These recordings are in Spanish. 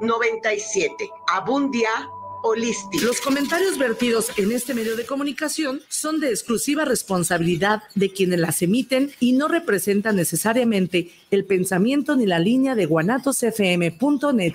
1903-97. Abundia Holistic. Los comentarios vertidos en este medio de comunicación son de exclusiva responsabilidad de quienes las emiten y no representan necesariamente el pensamiento ni la línea de guanatosfm.net.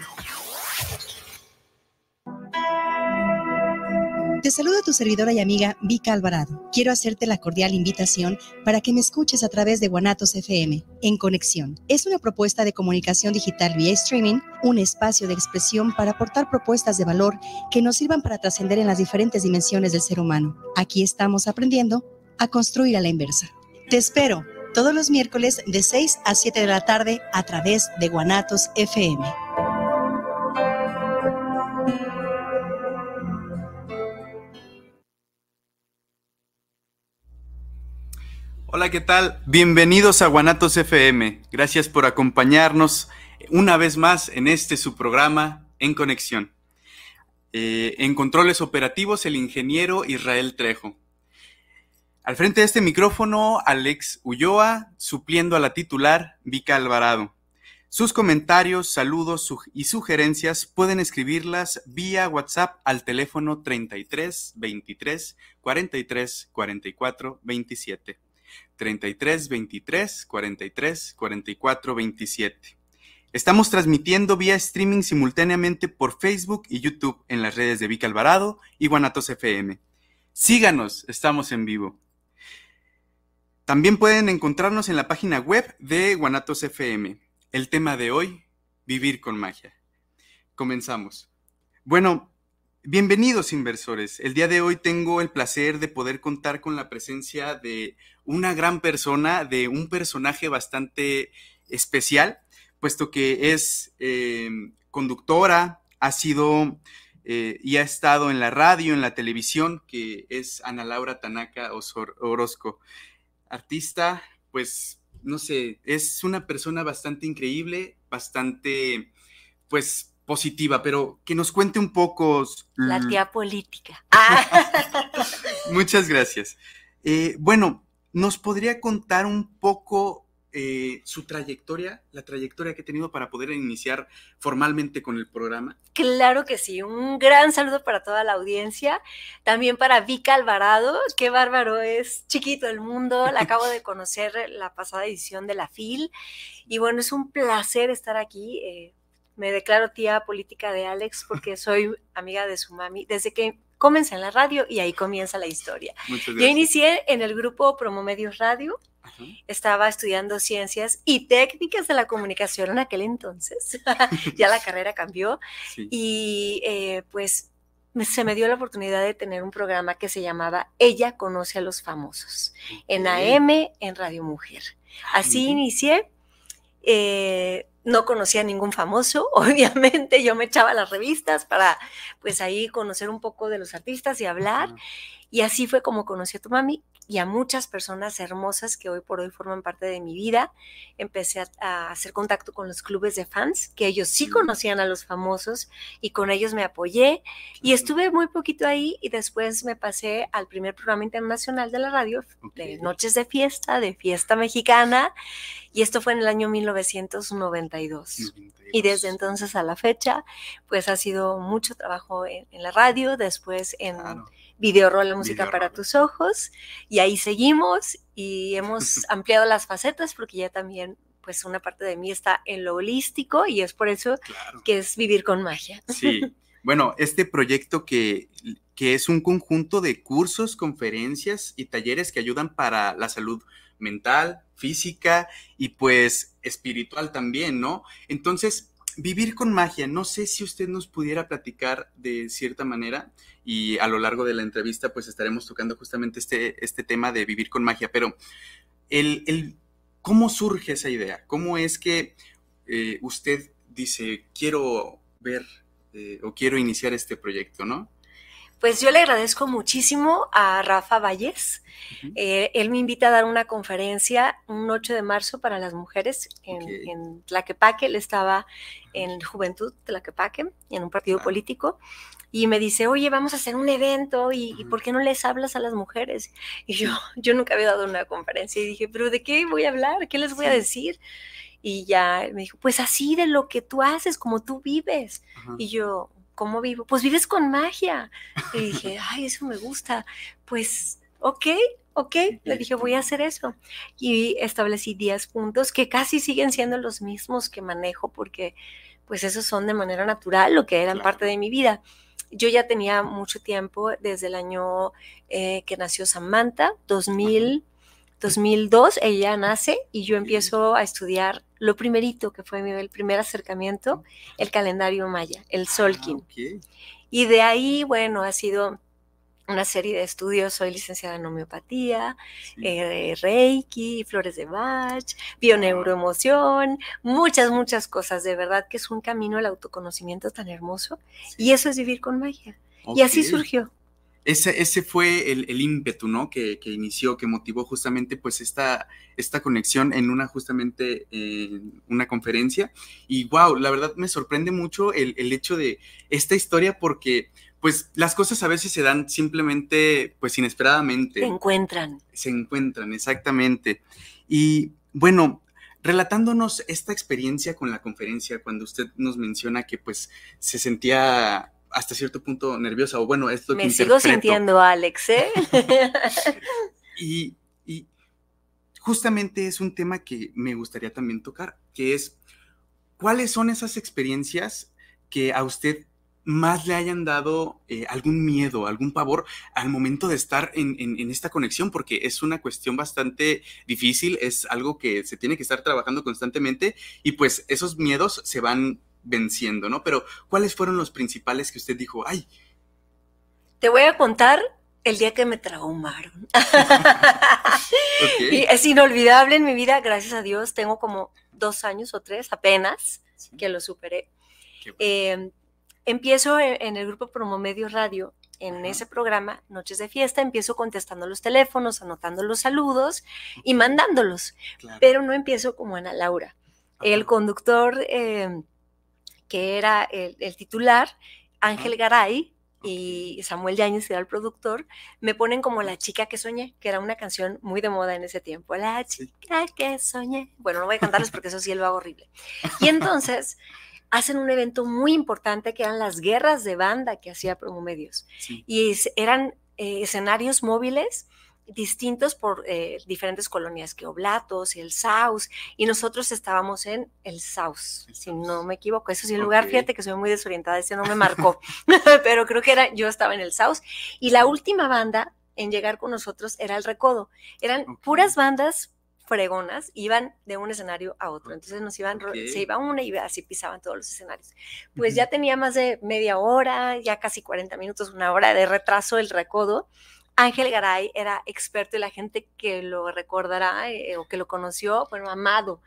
Te saluda tu servidora y amiga Vika Alvarado. Quiero hacerte la cordial invitación para que me escuches a través de Guanatos FM, En Conexión. Es una propuesta de comunicación digital vía streaming, un espacio de expresión para aportar propuestas de valor que nos sirvan para trascender en las diferentes dimensiones del ser humano. Aquí estamos aprendiendo a construir a la inversa. Te espero todos los miércoles de 6 a 7 de la tarde a través de Guanatos FM. Hola, ¿qué tal? Bienvenidos a Guanatos FM. Gracias por acompañarnos una vez más en este su programa En Conexión. Eh, en controles operativos, el ingeniero Israel Trejo. Al frente de este micrófono, Alex Ulloa, supliendo a la titular Vika Alvarado. Sus comentarios, saludos y sugerencias pueden escribirlas vía WhatsApp al teléfono 33 23 43 44 27. 33 23 43 44 27. Estamos transmitiendo vía streaming simultáneamente por Facebook y YouTube en las redes de Vic Alvarado y Guanatos FM. Síganos, estamos en vivo. También pueden encontrarnos en la página web de Guanatos FM. El tema de hoy, vivir con magia. Comenzamos. Bueno, Bienvenidos inversores. El día de hoy tengo el placer de poder contar con la presencia de una gran persona, de un personaje bastante especial, puesto que es eh, conductora, ha sido eh, y ha estado en la radio, en la televisión, que es Ana Laura Tanaka Orozco. Artista, pues no sé, es una persona bastante increíble, bastante, pues positiva, pero que nos cuente un poco. La tía política. Ah. Muchas gracias. Eh, bueno, ¿nos podría contar un poco eh, su trayectoria, la trayectoria que ha tenido para poder iniciar formalmente con el programa? Claro que sí, un gran saludo para toda la audiencia, también para Vika Alvarado, qué bárbaro es, chiquito el mundo, la acabo de conocer la pasada edición de la FIL y bueno, es un placer estar aquí. Eh, me declaro tía política de Alex porque soy amiga de su mami desde que comencé en la radio y ahí comienza la historia. Yo inicié en el grupo Promomedios Radio, estaba estudiando ciencias y técnicas de la comunicación en aquel entonces, ya la carrera cambió y eh, pues se me dio la oportunidad de tener un programa que se llamaba Ella conoce a los famosos, en AM, en Radio Mujer. Así inicié. Eh, no conocía a ningún famoso, obviamente yo me echaba las revistas para pues ahí conocer un poco de los artistas y hablar. Y así fue como conocí a tu mami y a muchas personas hermosas que hoy por hoy forman parte de mi vida. Empecé a, hacer contacto con los clubes de fans, que ellos sí mm. conocían a los famosos y con ellos me apoyé y estuve muy poquito ahí y después me pasé al primer programa internacional de la radio, de Noches de Fiesta, de Fiesta Mexicana, y esto fue en el año 1992. Y desde entonces a la fecha, pues ha sido mucho trabajo en, la radio, después en la Música para tus Ojos, y ahí seguimos y hemos ampliado las facetas porque ya también pues una parte de mí está en lo holístico y es por eso que es vivir con magia. Sí, bueno, este proyecto que, que es un conjunto de cursos, conferencias y talleres que ayudan para la salud mental, física y pues espiritual también, ¿no? Entonces, vivir con magia, no sé si usted nos pudiera platicar de cierta manera y a lo largo de la entrevista pues estaremos tocando justamente este, este tema de vivir con magia, pero el, ¿cómo surge esa idea? ¿Cómo es que eh, usted dice, quiero ver eh, o quiero iniciar este proyecto, ¿no? Pues yo le agradezco muchísimo a Rafa Valles. Eh, él me invita a dar una conferencia un 8 de marzo para las mujeres en, Tlaquepaque. Él estaba en Juventud Tlaquepaque, en un partido político. Y me dice, oye, vamos a hacer un evento y, ¿por qué no les hablas a las mujeres? Y yo, yo nunca había dado una conferencia y dije, pero ¿de qué voy a hablar? ¿Qué les voy a decir? Y ya me dijo, pues así de lo que tú haces, como tú vives. Y yo, ¿cómo vivo? Pues vives con magia. Y dije, ay, eso me gusta. Pues, ok, ok, le dije, voy a hacer eso. Y establecí 10 puntos que casi siguen siendo los mismos que manejo porque pues esos son de manera natural lo que eran parte de mi vida. Yo ya tenía mucho tiempo desde el año eh, que nació Samantha, 2002, ella nace y yo empiezo a estudiar lo primerito que fue mi, el primer acercamiento, el calendario maya, el Solkin. Ah, y de ahí, bueno, ha sido una serie de estudios. Soy licenciada en homeopatía, eh, reiki, flores de bach, bioneuroemoción, muchas, muchas cosas. De verdad que es un camino al autoconocimiento tan hermoso. Y eso es vivir con magia. Y así surgió ese, fue el, ímpetu, ¿no? Que, inició, que motivó justamente pues esta, esta conexión en una justamente una conferencia. Y wow, la verdad me sorprende mucho el, el hecho de esta historia porque pues las cosas a veces se dan simplemente pues inesperadamente. Se encuentran. Se encuentran, exactamente. Y bueno, relatándonos esta experiencia con la conferencia, cuando usted nos menciona que pues se sentía hasta cierto punto nerviosa, o bueno, esto Me sigo sintiendo, Alex, ¿eh? y, justamente es un tema que me gustaría también tocar, que es, ¿cuáles son esas experiencias que a usted más le hayan dado eh, algún miedo, algún pavor al momento de estar en, esta conexión, porque es una cuestión bastante difícil, es algo que se tiene que estar trabajando constantemente y pues esos miedos se van venciendo, ¿no? Pero ¿cuáles fueron los principales que usted dijo, ay? Te voy a contar el día que me traumaron. es inolvidable en mi vida, gracias a Dios, tengo como dos años o tres apenas que lo superé. Em, empiezo e, en, el grupo Promomedio Radio, en ese programa, Noches de Fiesta, empiezo contestando los teléfonos, anotando los saludos y mandándolos, pero no empiezo como Ana Laura. El conductor... Em, que era el, titular, Ángel Garay, y Samuel Yáñez, que era el productor, me ponen como La chica que soñé, que era una canción muy de moda en ese tiempo. La chica que soñé. Bueno, no voy a cantarles porque eso sí lo hago horrible. Y entonces hacen un evento muy importante que eran las guerras de banda que hacía Promomedios. Y eran eh, escenarios móviles distintos por eh, diferentes colonias, que Oblatos, y el Saus, y nosotros estábamos en el Saus, si no me equivoco, eso es el lugar, fíjate que soy muy desorientada, ese no me marcó, pero creo que era, yo estaba en el Saus, y la última banda en llegar con nosotros era el Recodo, eran puras bandas fregonas, iban de un escenario a otro, entonces nos iban, se iba una y así pisaban todos los escenarios. Pues ya tenía más de media hora, ya casi 40 minutos, una hora de retraso el Recodo, Ángel Garay era experto y la gente que lo recordará eh, eh, o que lo conoció, bueno, amado,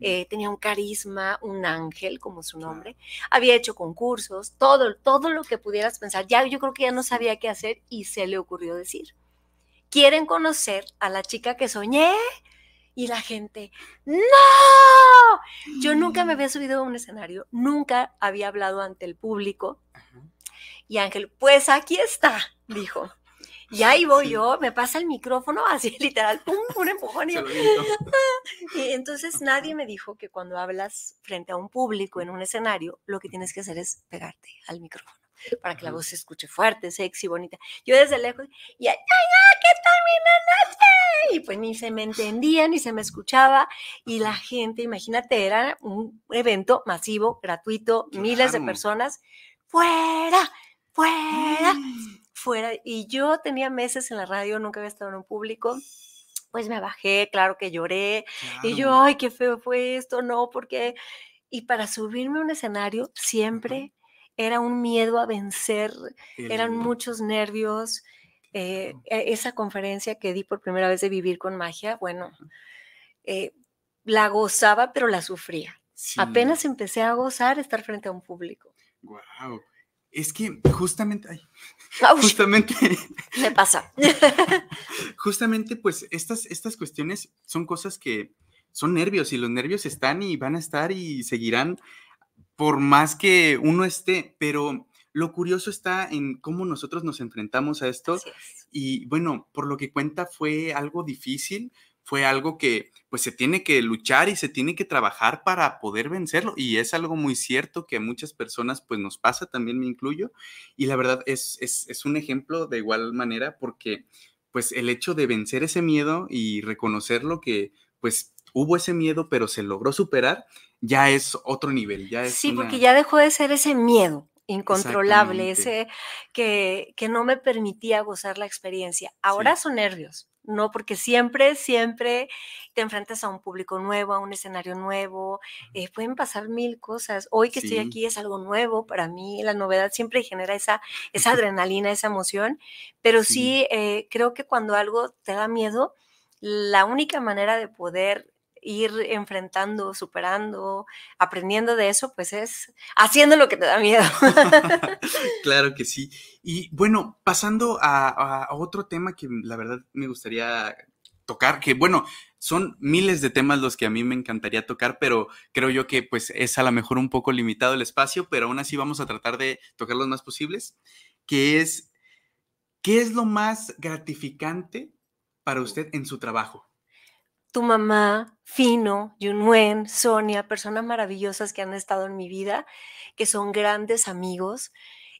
eh, tenía un carisma, un ángel, como su nombre. Había hecho concursos, todo, todo lo que pudieras pensar. Ya yo creo que ya no sabía qué hacer y se le ocurrió decir. ¿Quieren conocer a la chica que soñé? Y la gente, ¡No! Yo nunca me mm. había subido a un escenario, nunca había hablado ante el público. Y Ángel, pues aquí está, dijo. Y ahí voy yo, me pasa el micrófono así literal, pum, un empujón. Y, entonces nadie me dijo que cuando hablas frente a un público en un escenario, lo que tienes que hacer es pegarte al micrófono para que la voz se escuche fuerte, sexy, bonita. Yo desde lejos, y ay, ay, ¿qué tal mi Y pues ni se me entendía, ni se me escuchaba, y la gente, imagínate, era un evento masivo, gratuito, miles de personas, fuera, fuera fuera y yo tenía meses en la radio, nunca había estado en un público. Pues me bajé, claro que lloré y yo, ay, qué feo fue esto, no, porque y para subirme a un escenario siempre era un miedo a vencer, eran muchos nervios. Eh, e, esa conferencia que di por primera vez de Vivir con Magia, bueno, eh, la gozaba, pero la sufría. Apenas empecé a gozar estar frente a un público. Wow. Es que justamente, ay, Justamente. Me pasa. justamente, pues estas, estas cuestiones son cosas que son nervios y los nervios están y van a estar y seguirán por más que uno esté, pero lo curioso está en cómo nosotros nos enfrentamos a esto. Y bueno, por lo que cuenta fue algo difícil, fue algo que pues se tiene que luchar y se tiene que trabajar para poder vencerlo. Y es algo muy cierto que a muchas personas pues nos pasa, también me incluyo. Y la verdad es, es, un ejemplo de igual manera porque pues el hecho de vencer ese miedo y reconocerlo que pues hubo ese miedo pero se logró superar, ya es otro nivel. Ya sí, porque ya dejó de ser ese miedo incontrolable, ese que, que, no me permitía gozar la experiencia. Ahora son nervios, ¿no? Porque siempre, siempre te enfrentas a un público nuevo, a un escenario nuevo, eh, pueden pasar mil cosas. Hoy que estoy aquí es algo nuevo para mí, la novedad siempre genera esa, esa adrenalina, esa emoción, pero sí, eh, creo que cuando algo te da miedo, la única manera de poder ir enfrentando, superando, aprendiendo de eso, pues es haciendo lo que te da miedo. claro que sí. Y bueno, pasando a, otro tema que la verdad me gustaría tocar, que bueno, son miles de temas los que a mí me encantaría tocar, pero creo yo que pues es a lo mejor un poco limitado el espacio, pero aún así vamos a tratar de tocar los más posibles, que es, ¿qué es lo más gratificante para usted en su trabajo? tu mamá, Fino, Yunwen, Sonia, personas maravillosas que han estado en mi vida, que son grandes amigos.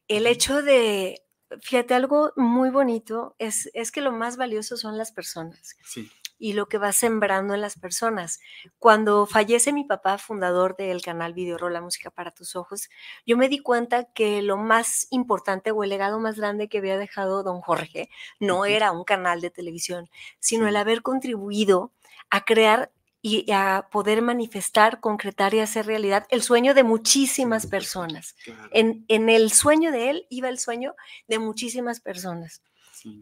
El hecho de, fíjate, algo muy bonito es, es que lo más valioso son las personas. Sí. Y lo que va sembrando en las personas. Cuando fallece mi papá, fundador del canal Video La Música para tus Ojos, yo me di cuenta que lo más importante o el legado más grande que había dejado don Jorge no era un canal de televisión, sino el haber contribuido a crear y a poder manifestar, concretar y hacer realidad el sueño de muchísimas personas. En, en, el sueño de él iba el sueño de muchísimas personas.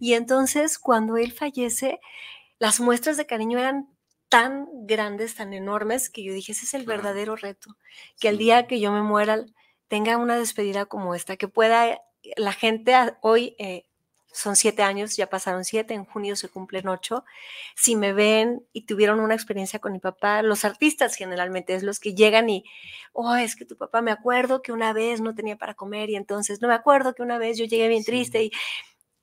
Y entonces cuando él fallece, las muestras de cariño eran tan grandes, tan enormes, que yo dije, ese es el verdadero reto, que el día que yo me muera tenga una despedida como esta, que pueda eh, la gente hoy eh, son siete años, ya pasaron siete, en junio se cumplen ocho. Si me ven y tuvieron una experiencia con mi papá, los artistas generalmente es los que llegan y, oh, es que tu papá me acuerdo que una vez no tenía para comer y entonces no me acuerdo que una vez yo llegué bien triste y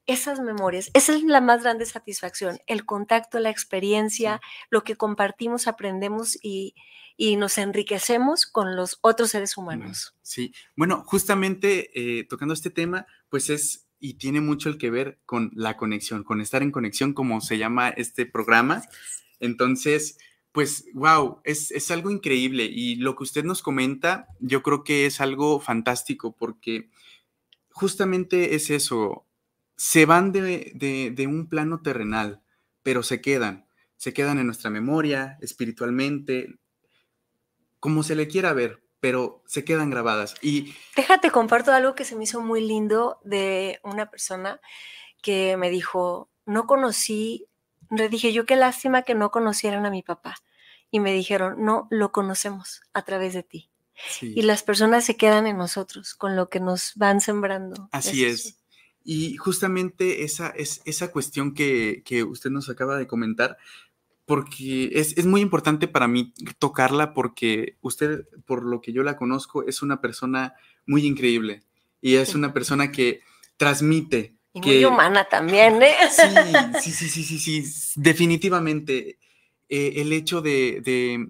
esas memorias, esa es la más grande satisfacción, el contacto, la experiencia, lo que compartimos, aprendemos y, nos enriquecemos con los otros seres humanos. Sí, bueno, justamente eh, tocando este tema, pues es y tiene mucho el que ver con la conexión, con estar en conexión, como se llama este programa. Entonces, pues, wow, es, algo increíble y lo que usted nos comenta, yo creo que es algo fantástico porque justamente es eso, se van de un plano terrenal, pero se quedan, se quedan en nuestra memoria, espiritualmente, como se le quiera ver, pero se quedan grabadas. Y déjate comparto algo que se me hizo muy lindo de una persona que me dijo, "No conocí", le dije, "Yo qué lástima que no conocieran a mi papá." Y me dijeron, "No, lo conocemos a través de ti." Y las personas se quedan en nosotros con lo que nos van sembrando. Así es. Y justamente esa, es, esa cuestión que, que, usted nos acaba de comentar porque es, muy importante para mí tocarla porque usted, por lo que yo la conozco, es una persona muy increíble y es una persona que transmite. Y muy humana también, ¿eh? Sí, sí, sí, sí, sí, definitivamente. Eh, el hecho de,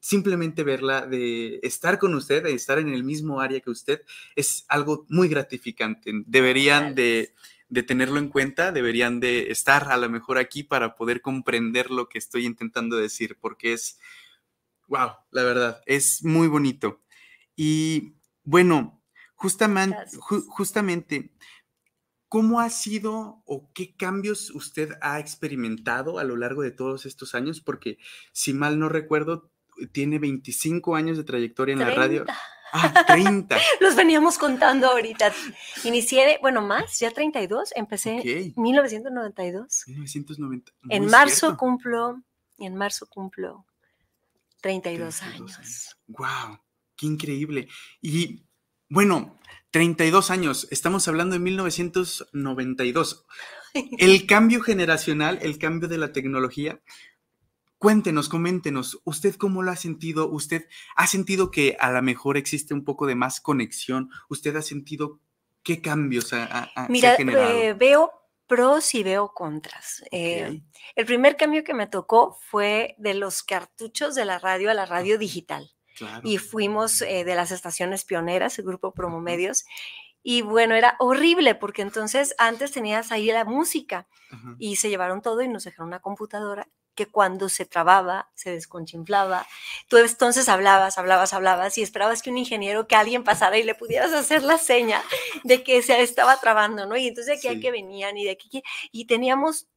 simplemente verla, de estar con usted, de estar en el mismo área que usted, es algo muy gratificante. Deberían de de tenerlo en cuenta, deberían de estar a lo mejor aquí para poder comprender lo que estoy intentando decir, porque es, wow, la verdad, es muy bonito. Y bueno, justamente, ¿cómo ha sido o qué cambios usted ha experimentado a lo largo de todos estos años? Porque si mal no recuerdo, tiene 25 años de trayectoria en la radio. 30. Ah, Los veníamos contando ahorita. Inicié, bueno, más, ya 32, empecé en 1992. en marzo cumplo, en marzo cumplo 32, años. años. Wow, qué increíble. Y bueno, 32 años, estamos hablando de 1992. El cambio generacional, el cambio de la tecnología Cuéntenos, coméntenos, ¿usted cómo lo ha sentido? ¿Usted ha sentido que a lo mejor existe un poco de más conexión? ¿Usted ha sentido qué cambios ha, Mira, generado? Eh, veo pros y veo contras. Eh, el primer cambio que me tocó fue de los cartuchos de la radio a la radio digital. Y fuimos eh, de las estaciones pioneras, el grupo Promomedios. Y bueno, era horrible porque entonces antes tenías ahí la música y se llevaron todo y nos dejaron una computadora que cuando se trababa, se desconchinflaba. Tú entonces hablabas, hablabas, hablabas y esperabas que un ingeniero, que alguien pasara y le pudieras hacer la seña de que se estaba trabando, ¿no? Y entonces de aquí que venían y de aquí, y teníamos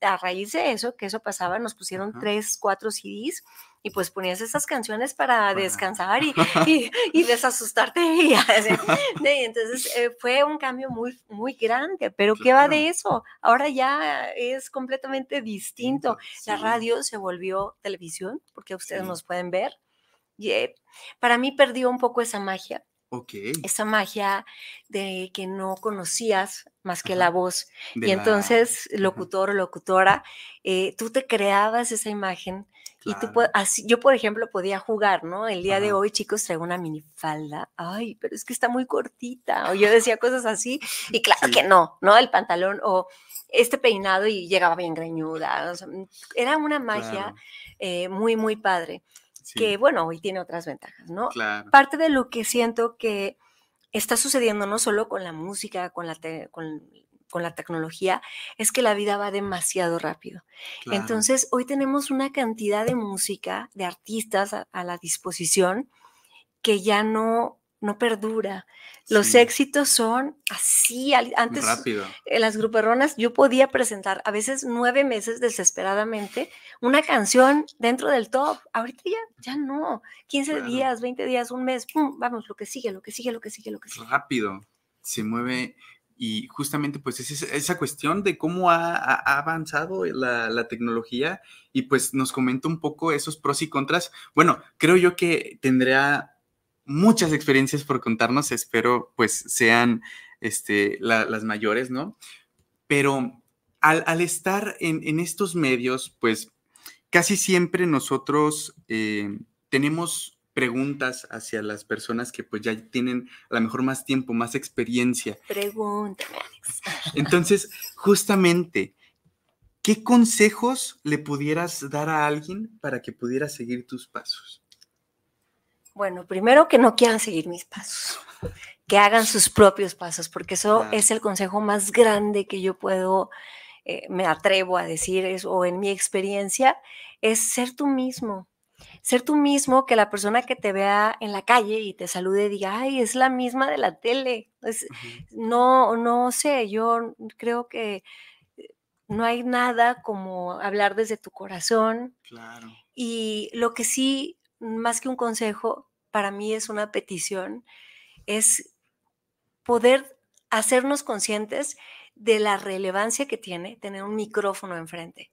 a raíz de eso, que eso pasaba, nos pusieron tres, cuatro CDs y pues ponías esas canciones para descansar y, y, desasustarte. Y, entonces eh, fue un cambio muy, muy grande, pero ¿qué va de eso? Ahora ya es completamente distinto. La radio se volvió televisión, porque ustedes nos pueden ver. y eh, Para mí perdió un poco esa magia. Okay. Esa magia de que no conocías más que la voz. y entonces, locutor o locutora, eh, tú te creabas esa imagen y tú, así, yo, por ejemplo, podía jugar, ¿no? El día de hoy, chicos, traigo una minifalda. Ay, pero es que está muy cortita. O yo decía cosas así y claro que no, ¿no? El pantalón o este peinado y llegaba bien greñuda. Mm, era una magia eh, muy, muy padre que bueno, hoy tiene otras ventajas, ¿no? Parte de lo que siento que está sucediendo no solo con la música, con la, con, la tecnología, es que la vida va demasiado rápido. Entonces, hoy tenemos una cantidad de música, de artistas a la disposición, que ya no no perdura. Los éxitos son así. Antes, en las gruperronas, yo podía presentar a veces nueve meses desesperadamente una canción dentro del top. Ahorita ya, ya no. quince días, veinte días, un mes, vamos, lo que sigue, lo que sigue, lo que sigue, lo que sigue. Rápido. Se mueve. Y justamente, pues, es esa cuestión de cómo ha, avanzado la, tecnología y, pues, nos comenta un poco esos pros y contras. Bueno, creo yo que tendría muchas experiencias por contarnos, espero pues sean este, las mayores, ¿no? Pero al, estar en, estos medios, pues casi siempre nosotros eh, tenemos preguntas hacia las personas que pues ya tienen a lo mejor más tiempo, más experiencia. Pregúntame, Alex. Entonces, justamente, ¿qué consejos le pudieras dar a alguien para que pudiera seguir tus pasos? Bueno, primero que no quieran seguir mis pasos, que hagan sus propios pasos, porque eso es el consejo más grande que yo puedo, eh, me atrevo a decir, eso o en mi experiencia, es ser tú mismo. Ser tú mismo, que la persona que te vea en la calle y te salude diga, ay, es la misma de la tele. No, no sé, yo creo que eh, no hay nada como hablar desde tu corazón. Y lo que sí, más que un consejo, para mí es una petición, es poder hacernos conscientes de la relevancia que tiene tener un micrófono enfrente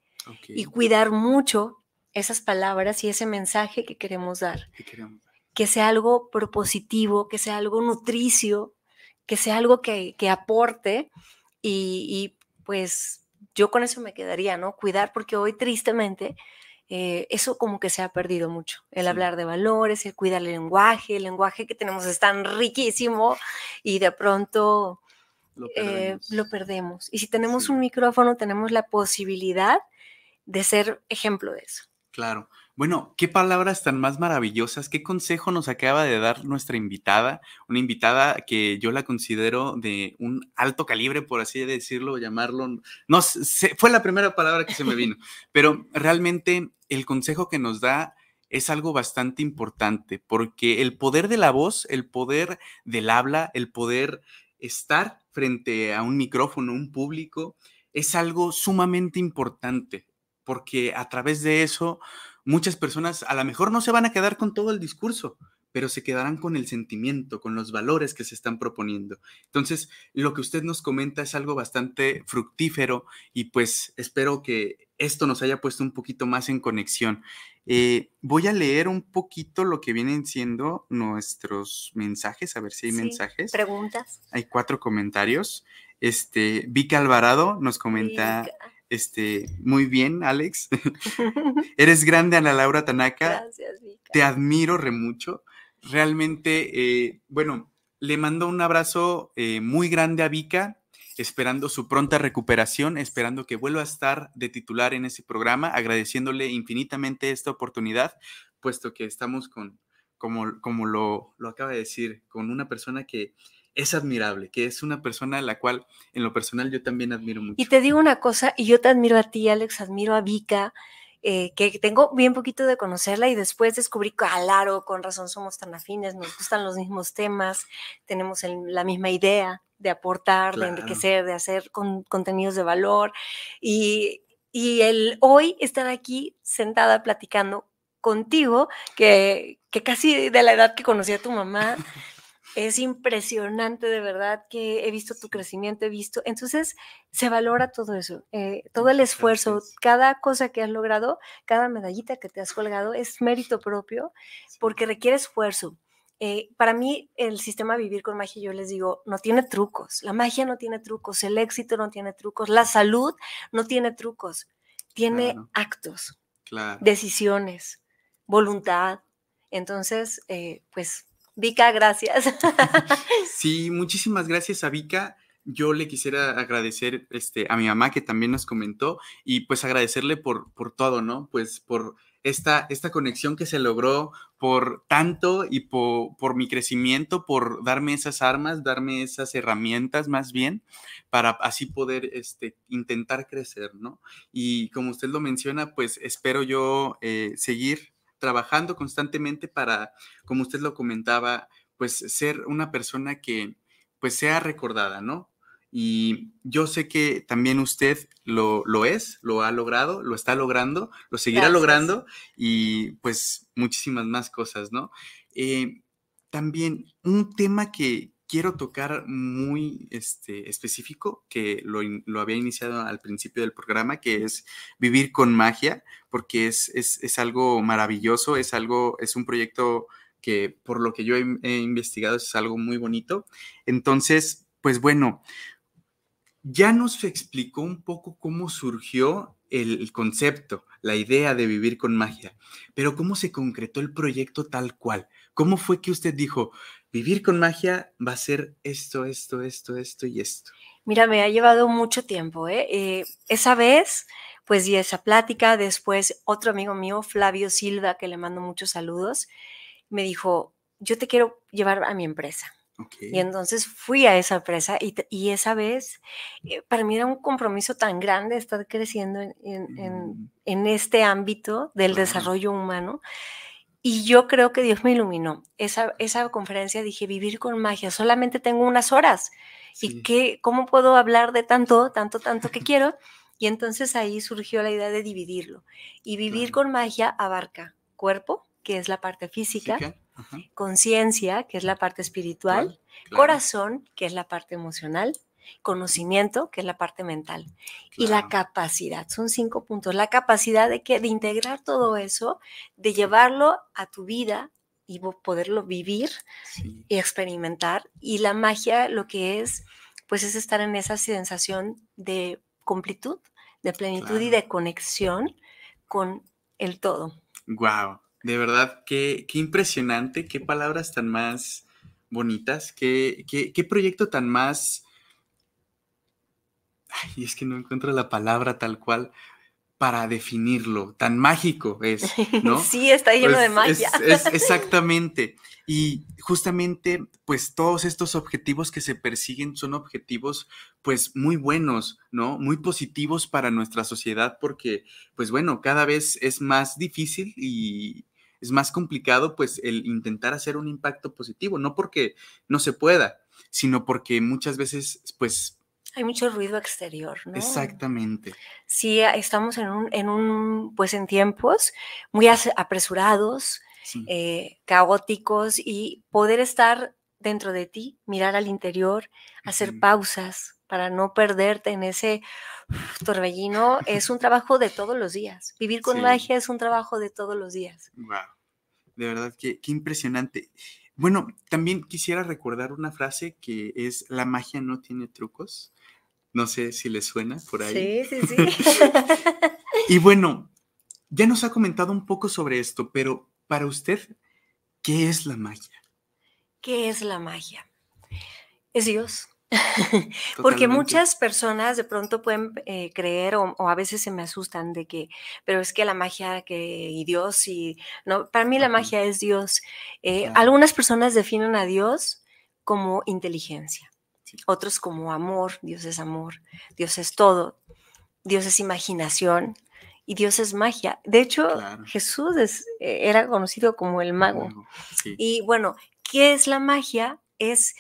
y cuidar mucho esas palabras y ese mensaje que queremos dar. Que, sea algo propositivo, que sea algo nutricio, que sea algo que, aporte y, y, pues yo con eso me quedaría, ¿no? Cuidar porque hoy tristemente eh, eso como que se ha perdido mucho, el hablar de valores, el cuidar el lenguaje, el lenguaje que tenemos es tan riquísimo y de pronto lo eh, perdemos. Y si tenemos un micrófono, tenemos la posibilidad de ser ejemplo de eso. Claro, bueno, qué palabras tan más maravillosas, qué consejo nos acaba de dar nuestra invitada, una invitada que yo la considero de un alto calibre, por así decirlo, llamarlo. No, sé, fue la primera palabra que se me vino, pero realmente el consejo que nos da es algo bastante importante, porque el poder de la voz, el poder del habla, el poder estar frente a un micrófono, un público, es algo sumamente importante, porque a través de eso muchas personas a lo mejor no se van a quedar con todo el discurso, pero se quedarán con el sentimiento, con los valores que se están proponiendo. Entonces, lo que usted nos comenta es algo bastante fructífero y pues espero que esto nos haya puesto un poquito más en conexión. Eh, voy a leer un poquito lo que vienen siendo nuestros mensajes, a ver si hay mensajes. Preguntas. Hay cuatro comentarios. Este, Vika Alvarado nos comenta. Ah. Este, muy bien, Alex. Eres grande, Ana Laura Tanaka. Gracias, Te admiro re mucho. Realmente, eh, bueno, le mando un abrazo eh, muy grande a Vika, esperando su pronta recuperación, esperando que vuelva a estar de titular en ese programa, agradeciéndole infinitamente esta oportunidad, puesto que estamos con, como, lo, lo acaba de decir, con una persona que es admirable, que es una persona a la cual en lo personal yo también admiro mucho. Y te digo una cosa, y yo te admiro a ti, Alex, admiro a Vika, eh, que tengo bien poquito de conocerla y después descubrí que, ah, claro, con razón somos tan afines, nos gustan los mismos temas, tenemos la misma idea de aportar, de enriquecer, de hacer con, contenidos de valor. Y, el hoy estar aquí sentada platicando contigo, que, que casi de la edad que conocí a tu mamá, es impresionante de verdad que he visto tu crecimiento, he visto. Entonces, se valora todo eso, eh, todo el esfuerzo, cada cosa que has logrado, cada medallita que te has colgado es mérito propio porque requiere esfuerzo. Eh, para mí, el sistema Vivir con Magia, yo les digo, no tiene trucos. La magia no tiene trucos, el éxito no tiene trucos, la salud no tiene trucos, tiene actos, decisiones, voluntad. Entonces, eh, pues Vika, gracias. sí, muchísimas gracias a Vika. Yo le quisiera agradecer este, a mi mamá que también nos comentó y pues agradecerle por, por todo, ¿no? Pues por esta, esta conexión que se logró por tanto y por, por, mi crecimiento, por darme esas armas, darme esas herramientas más bien, para así poder este, intentar crecer, ¿no? Y como usted lo menciona, pues espero yo eh, seguir trabajando constantemente para, como usted lo comentaba, pues ser una persona que pues sea recordada, ¿no? Y yo sé que también usted lo, es, lo ha logrado, lo está logrando, lo seguirá logrando y pues muchísimas más cosas, ¿no? Eh, también un tema que, quiero tocar muy este, específico, que lo, había iniciado al principio del programa, que es vivir con magia, porque es, algo maravilloso, es algo, es un proyecto que por lo que yo he investigado es algo muy bonito. Entonces, pues bueno, ya nos explicó un poco cómo surgió el concepto, la idea de vivir con magia, pero cómo se concretó el proyecto tal cual. ¿Cómo fue que usted dijo, vivir con magia va a ser esto, esto, esto, esto y esto. Mira, me ha llevado mucho tiempo. ¿eh? Eh, esa vez, pues y esa plática, después otro amigo mío, Flavio Silva, que le mando muchos saludos, me dijo, yo te quiero llevar a mi empresa. Y entonces fui a esa empresa y, esa vez eh, para mí era un compromiso tan grande estar creciendo en, mm. este ámbito del desarrollo humano y yo creo que Dios me iluminó. Esa, esa conferencia dije, vivir con magia, solamente tengo unas horas. ¿Y qué, cómo puedo hablar de tanto, tanto, tanto que quiero? Y entonces ahí surgió la idea de dividirlo. Y vivir con magia abarca cuerpo, que es la parte física, conciencia, que es la parte espiritual, corazón, que es la parte emocional, conocimiento, que es la parte mental, y la capacidad. Son cinco puntos. La capacidad de, que, de integrar todo eso, de llevarlo a tu vida y poderlo vivir y experimentar. Y la magia lo que es, pues es estar en esa sensación de completud, de plenitud y de conexión con el todo. Wow, de verdad, qué, impresionante, qué palabras tan más bonitas, qué, qué, qué proyecto tan más Ay, es que no encuentro la palabra tal cual para definirlo, tan mágico es, ¿no? sí, está lleno de pues, magia. exactamente. Y justamente, pues todos estos objetivos que se persiguen son objetivos, pues muy buenos, ¿no? Muy positivos para nuestra sociedad porque, pues bueno, cada vez es más difícil y es más complicado, pues, el intentar hacer un impacto positivo, no porque no se pueda, sino porque muchas veces, pues, hay mucho ruido exterior, ¿no? Exactamente. Sí, ah, estamos en un, en un pues en tiempos muy apresurados, eh, caóticos y poder estar dentro de ti, mirar al interior, hacer pausas para no perderte en ese torbellino, es un trabajo de todos los días. Vivir con magia es un trabajo de todos los días. Wow. De verdad que qué impresionante. Bueno, también quisiera recordar una frase que es la magia no tiene trucos. No sé si les suena por ahí. Sí, sí, sí. y bueno, ya nos ha comentado un poco sobre esto, pero para usted, ¿qué es la magia? ¿Qué es la magia? Es Dios. Porque muchas personas de pronto pueden eh, creer o, a veces se me asustan de que, pero es que la magia que, y Dios y no, para mí la magia es Dios. Eh, algunas personas definen a Dios como inteligencia otros como amor, Dios es amor, Dios es todo, Dios es imaginación y Dios es magia. De hecho, Jesús e, era conocido como el mago. Y bueno, ¿qué es la magia? Es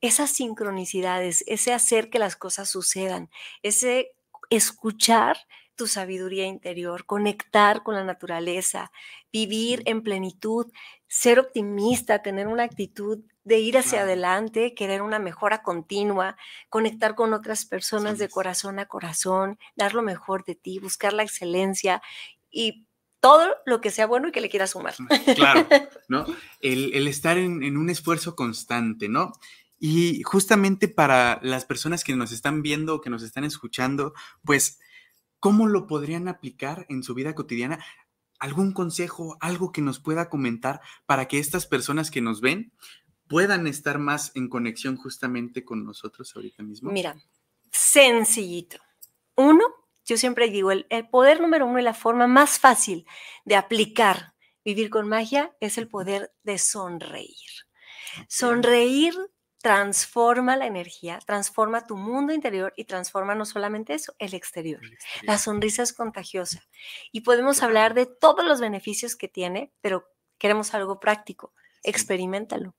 esas sincronicidades, ese hacer que las cosas sucedan, ese escuchar tu sabiduría interior, conectar con la naturaleza, vivir en plenitud, ser optimista, tener una actitud de ir hacia adelante, querer una mejora continua, conectar con otras personas de corazón a corazón, dar lo mejor de ti, buscar la excelencia y todo lo que sea bueno y que le quieras sumar. Claro, ¿no? El, estar en, un esfuerzo constante, ¿no? Y justamente para las personas que nos están viendo que nos están escuchando, pues, ¿cómo lo podrían aplicar en su vida cotidiana? ¿Algún consejo, algo que nos pueda comentar para que estas personas que nos ven puedan estar más en conexión justamente con nosotros ahorita mismo? Mira, sencillito. Uno, yo siempre digo, el, poder número uno y la forma más fácil de aplicar vivir con magia es el poder de sonreír. Sonreír transforma la energía, transforma tu mundo interior y transforma no solamente eso, el exterior. La sonrisa es contagiosa y podemos hablar de todos los beneficios que tiene, pero queremos algo práctico. Experimentalo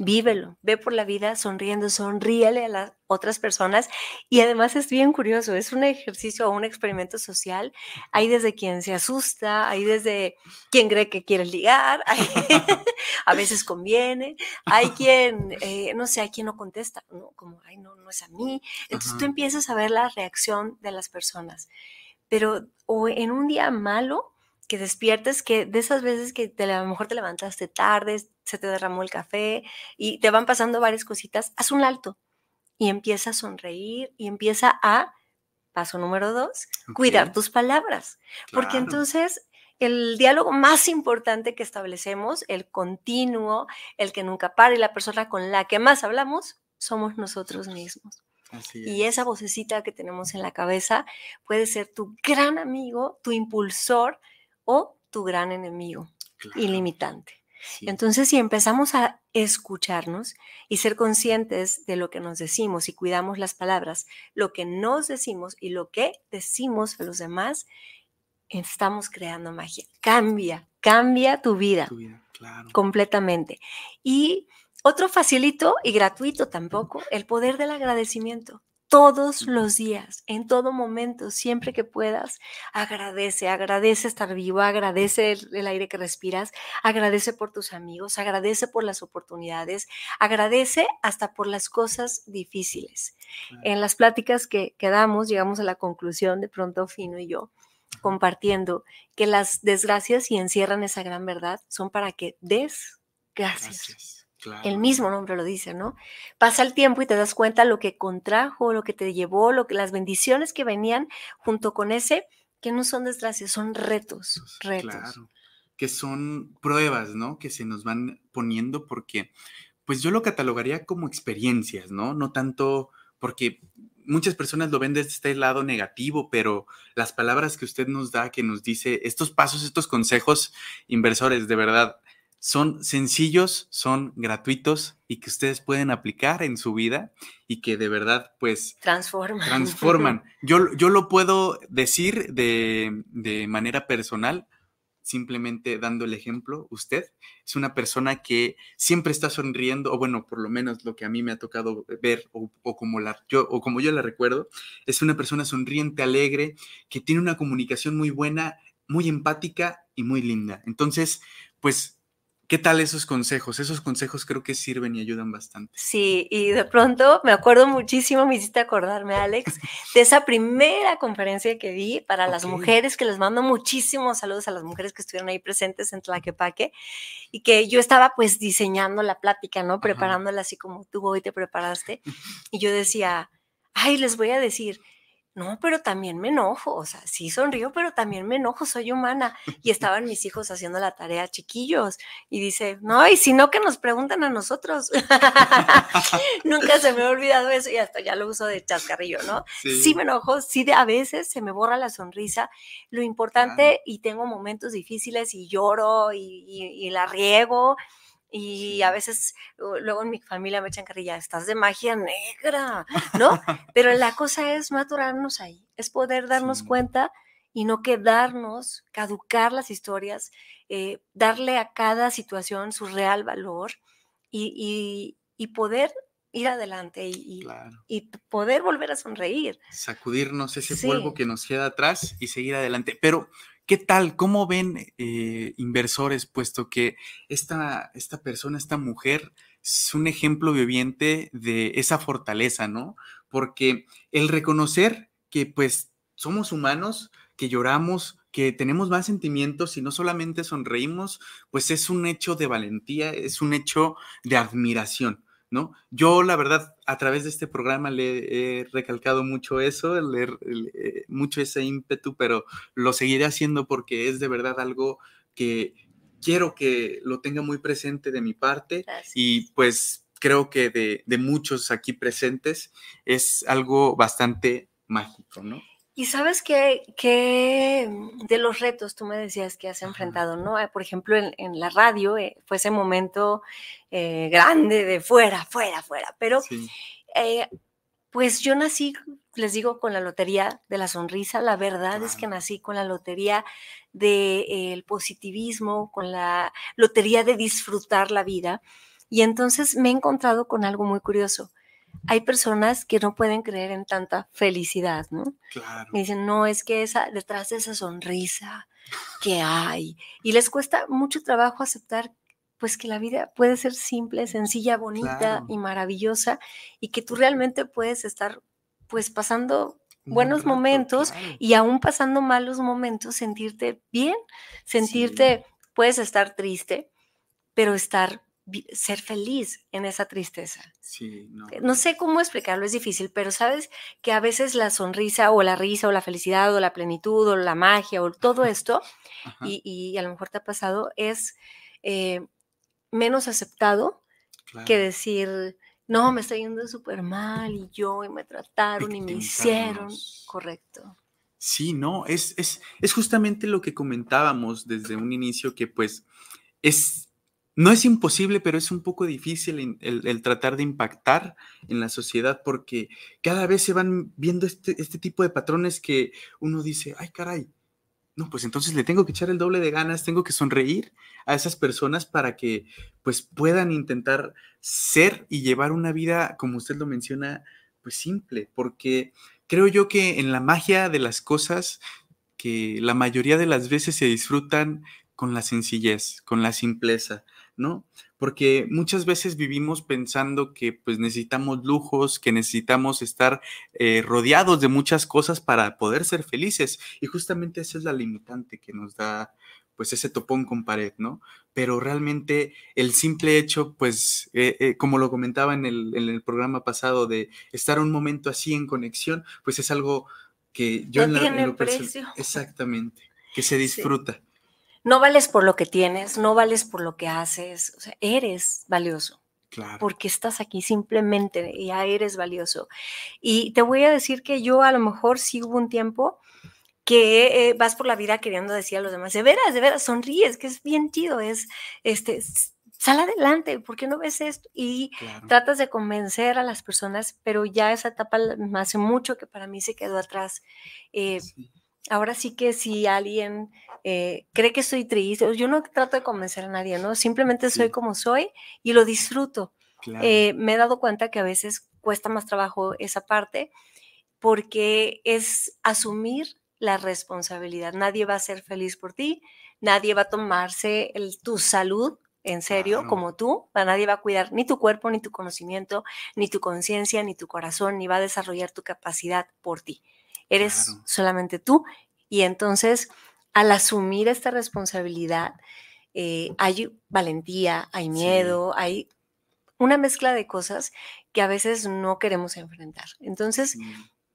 vívelo, ve por la vida sonriendo, sonríele a las otras personas y además es bien curioso, es un ejercicio o un experimento social, hay desde quien se asusta, hay desde quien cree que quiere ligar, a veces conviene, hay quien, eh, no sé, hay quien no contesta, como, ay, no, no es a mí, entonces tú empiezas a ver la reacción de las personas, pero o en un día malo, que despiertes, que de esas veces que a lo mejor te levantaste tarde, se te derramó el café y te van pasando varias cositas, haz un alto y empieza a sonreír y empieza a, paso número dos, cuidar tus palabras, porque entonces el diálogo más importante que establecemos, el continuo, el que nunca para y la persona con la que más hablamos, somos nosotros mismos. Y esa vocecita que tenemos en la cabeza puede ser tu gran amigo, tu impulsor o tu gran enemigo ilimitante. Entonces, si empezamos a escucharnos y ser conscientes de lo que nos decimos y cuidamos las palabras, lo que nos decimos y lo que decimos a los demás, estamos creando magia. Cambia, cambia tu vida. Completamente. Y otro facilito y gratuito tampoco, el poder del agradecimiento todos los días, en todo momento, siempre que puedas, agradece, agradece estar vivo, agradece el, aire que respiras, agradece por tus amigos, agradece por las oportunidades, agradece hasta por las cosas difíciles. En las pláticas que, que damos, llegamos a la conclusión, de pronto Fino y yo, compartiendo que las desgracias, y encierran esa gran verdad, son para que des gracias. El mismo nombre lo dice, ¿no? Pasa el tiempo y te das cuenta lo que contrajo, lo que te llevó, lo que, las bendiciones que venían junto con ese, que no son desgracias, son retos, pues, retos. Claro, que son pruebas, ¿no? Que se nos van poniendo porque, pues yo lo catalogaría como experiencias, ¿no? No tanto porque muchas personas lo ven desde este lado negativo, pero las palabras que usted nos da, que nos dice, estos pasos, estos consejos, inversores, de verdad, son sencillos, son gratuitos y que ustedes pueden aplicar en su vida y que de verdad pues transforman. transforman. Yo, yo lo puedo decir de, manera personal, simplemente dando el ejemplo. Usted es una persona que siempre está sonriendo, o bueno, por lo menos lo que a mí me ha tocado ver o yo, o como yo la recuerdo, es una persona sonriente, alegre, que tiene una comunicación muy buena, muy empática y muy linda. Entonces, pues ¿Qué tal esos consejos? Esos consejos creo que sirven y ayudan bastante. Sí, y de pronto me acuerdo muchísimo, me hiciste acordarme, Alex, de esa primera conferencia que di para las mujeres, que les mando muchísimos saludos a las mujeres que estuvieron ahí presentes en Tlaquepaque, y que yo estaba pues diseñando la plática, ¿no? Preparándola así como tú hoy te preparaste, y yo decía, ay, les voy a decir, no, pero también me enojo, o sea, sí sonrío, pero también me enojo, soy humana. Y estaban mis hijos haciendo la tarea chiquillos y dice, no, y si no, que nos preguntan a nosotros. Nunca se me ha olvidado eso y hasta ya lo uso de chascarrillo, ¿no? Sí, me enojo, sí de, a veces se me borra la sonrisa. Lo importante, y tengo momentos difíciles y lloro y la riego y a veces, luego en mi familia me echan carrilla, estás de magia negra, ¿no? Pero la cosa es maturarnos ahí, es poder darnos cuenta y no quedarnos, caducar las historias, eh, darle a cada situación su real valor y, y, poder ir adelante y, y, poder volver a sonreír. Sacudirnos ese polvo que nos queda atrás y seguir adelante. Pero ¿Qué tal? ¿Cómo ven eh, inversores? Puesto que esta, esta persona, esta mujer, es un ejemplo viviente de esa fortaleza, ¿no? Porque el reconocer que pues somos humanos, que lloramos, que tenemos más sentimientos y no solamente sonreímos, pues es un hecho de valentía, es un hecho de admiración. ¿no? Yo, la verdad, a través de este programa le he recalcado mucho eso, eh, mucho ese ímpetu, pero lo seguiré haciendo porque es de verdad algo que quiero que lo tenga muy presente de mi parte y pues creo que de, de muchos aquí presentes es algo bastante mágico, ¿no? Y sabes que, mm, de los retos tú me decías que has enfrentado, ¿no? Ah, por ejemplo, en, la radio eh, fue ese momento eh, grande de fuera, fuera, fuera, pero eh, pues yo nací, les digo, con la lotería de la sonrisa. La verdad es que nací con la lotería del positivismo, con la lotería de disfrutar la vida. Y entonces me he encontrado con algo muy curioso hay personas que no pueden creer en tanta felicidad, ¿no? dicen, no, es que esa, detrás de esa sonrisa que hay. Y les cuesta mucho trabajo aceptar pues que la vida puede ser simple, sencilla, bonita y maravillosa y que tú realmente puedes estar pues pasando buenos momentos y aún pasando malos momentos sentirte bien, sentirte puedes estar triste, pero estar ser feliz en esa tristeza. Sí, no. Eh, pues sé cómo explicarlo, es difícil, pero sabes que a veces la sonrisa o la risa o la felicidad o la plenitud o la magia o todo esto, y, y, a lo mejor te ha pasado, es eh, menos aceptado que decir, no, me estoy yendo súper mal y yo y me trataron y me hicieron. Correcto. Sí, no, es, es, es justamente lo que comentábamos desde un inicio que pues es no es imposible, pero es un poco difícil el, tratar de impactar en la sociedad porque cada vez se van viendo este, este, tipo de patrones que uno dice, ay caray, no, pues entonces le tengo que echar el doble de ganas, tengo que sonreír a esas personas para que pues puedan intentar ser y llevar una vida, como usted lo menciona, pues simple, porque creo yo que en la magia de las cosas que la mayoría de las veces se disfrutan con la sencillez, con la simpleza. ¿no? Porque muchas veces vivimos pensando que pues necesitamos lujos, que necesitamos estar eh, rodeados de muchas cosas para poder ser felices. Y justamente esa es la limitante que nos da pues ese topón con pared, ¿no? Pero realmente el simple hecho, pues, eh, eh, como lo comentaba en el, programa pasado, de estar un momento así en conexión, pues es algo que yo en, la, Exactamente, que se disfruta. No vales por lo que tienes, no vales por lo que haces, o sea, eres valioso. Porque estás aquí simplemente, ya eres valioso. Y te voy a decir que yo a lo mejor sí hubo un tiempo que eh, vas por la vida queriendo decir a los demás, de veras, de veras, sonríes, que es bien chido, es, este, sal adelante, ¿por qué no ves esto? Y tratas de convencer a las personas, pero ya esa etapa hace mucho que para mí se quedó atrás. Eh, ahora sí que si alguien eh, cree que soy triste, yo no trato de convencer a nadie, ¿no? Simplemente soy como soy y lo disfruto. Eh, me he dado cuenta que a veces cuesta más trabajo esa parte porque es asumir la responsabilidad. Nadie va a ser feliz por ti, nadie va a tomarse tu salud en serio como tú, nadie va a cuidar ni tu cuerpo, ni tu conocimiento, ni tu conciencia, ni tu corazón, ni va a desarrollar tu capacidad por ti eres solamente tú. Y entonces, al asumir esta responsabilidad, eh, hay valentía, hay miedo, hay una mezcla de cosas que a veces no queremos enfrentar. Entonces,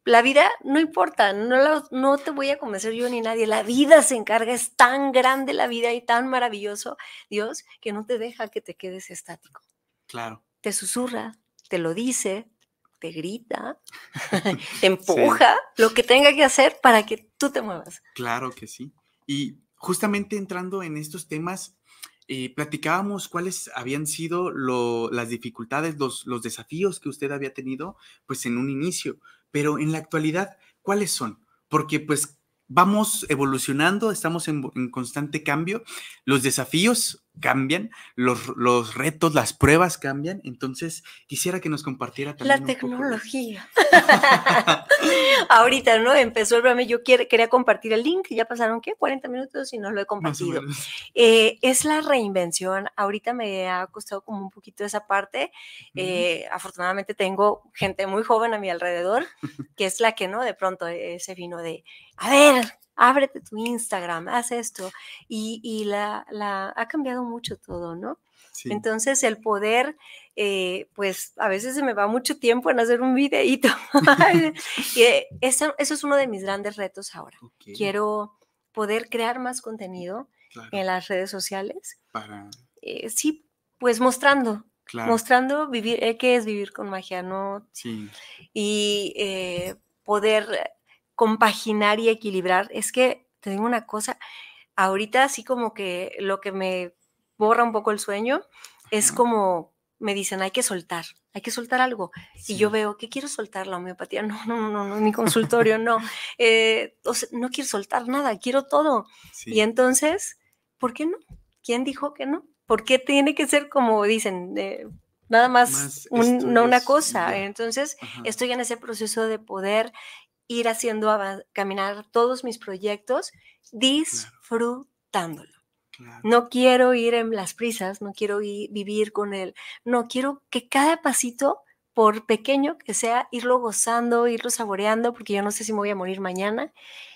la vida no importa, no, no te voy a convencer yo ni nadie, la vida se encarga, es tan grande la vida y tan maravilloso Dios que no te deja que te quedes estático. Claro. Te susurra, te lo dice, te grita, empuja, lo que tenga que hacer para que tú te muevas. Claro que sí. Y justamente entrando en estos temas, eh, platicábamos cuáles habían sido las dificultades, los, desafíos que usted había tenido pues en un inicio, pero en la actualidad, ¿cuáles son? Porque pues vamos evolucionando, estamos en, constante cambio. Los desafíos cambian, los, retos, las pruebas cambian, entonces quisiera que nos compartiera también. La tecnología. Ahorita, ¿no? Empezó el programa yo quería compartir el link, ya pasaron, ¿qué? 40 minutos y no lo he compartido. Eh, es la reinvención, ahorita me ha costado como un poquito esa parte, eh, afortunadamente tengo gente muy joven a mi alrededor, que es la que, ¿no? De pronto eh, se vino de, a ver, ábrete tu Instagram, haz esto. Y, la, ha cambiado mucho todo, ¿no? Entonces el poder, eh, pues a veces se me va mucho tiempo en hacer un videíto. y eh, eso, es uno de mis grandes retos ahora. Quiero poder crear más contenido en las redes sociales. Para... Eh, sí, pues mostrando, mostrando vivir qué es vivir con magia, ¿no? Sí. Y poder compaginar y equilibrar. Es que tengo una cosa, ahorita así como que lo que me borra un poco el sueño es como me dicen, hay que soltar, hay que soltar algo. Y yo veo que quiero soltar la homeopatía. No, no, no, no, mi consultorio no. Eh, no quiero soltar nada, quiero todo. Y entonces, ¿por qué no? ¿Quién dijo que no? ¿Por qué tiene que ser como dicen, eh, nada más, no una cosa? Entonces, estoy en ese proceso de poder ir haciendo caminar todos mis proyectos disfrutándolo. No quiero ir en las prisas, no quiero vivir con él, no quiero que cada pasito, por pequeño que sea, irlo gozando, irlo saboreando, porque yo no sé si me voy a morir mañana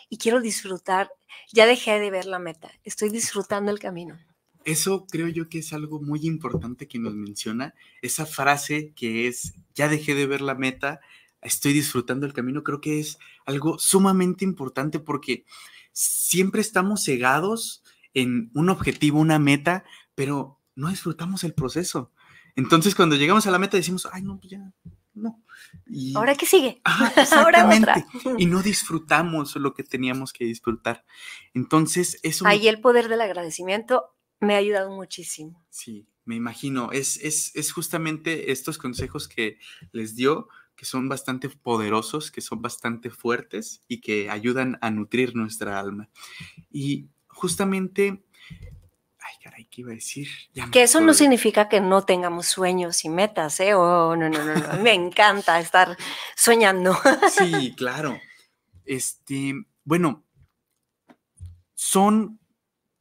y quiero disfrutar. Ya dejé de ver la meta, estoy disfrutando el camino. Eso creo yo que es algo muy importante que nos menciona, esa frase que es, ya dejé de ver la meta, estoy disfrutando el camino, creo que es algo sumamente importante porque siempre estamos cegados en un objetivo, una meta, pero no disfrutamos el proceso. Entonces, cuando llegamos a la meta decimos, ay, no, pues ya, no. ¿Ahora qué sigue? Ahora otra. Y no disfrutamos lo que teníamos que disfrutar. Entonces, eso... Ahí el poder del agradecimiento me ha ayudado muchísimo. Sí, me imagino. Es, es, es justamente estos consejos que les dio que son bastante poderosos, que son bastante fuertes y que ayudan a nutrir nuestra alma. Y justamente, ay caray, ¿qué iba a decir? que eso no significa que no tengamos sueños y metas, ¿eh? Oh, no, no, no, me encanta estar soñando. sí, claro. Este, bueno, son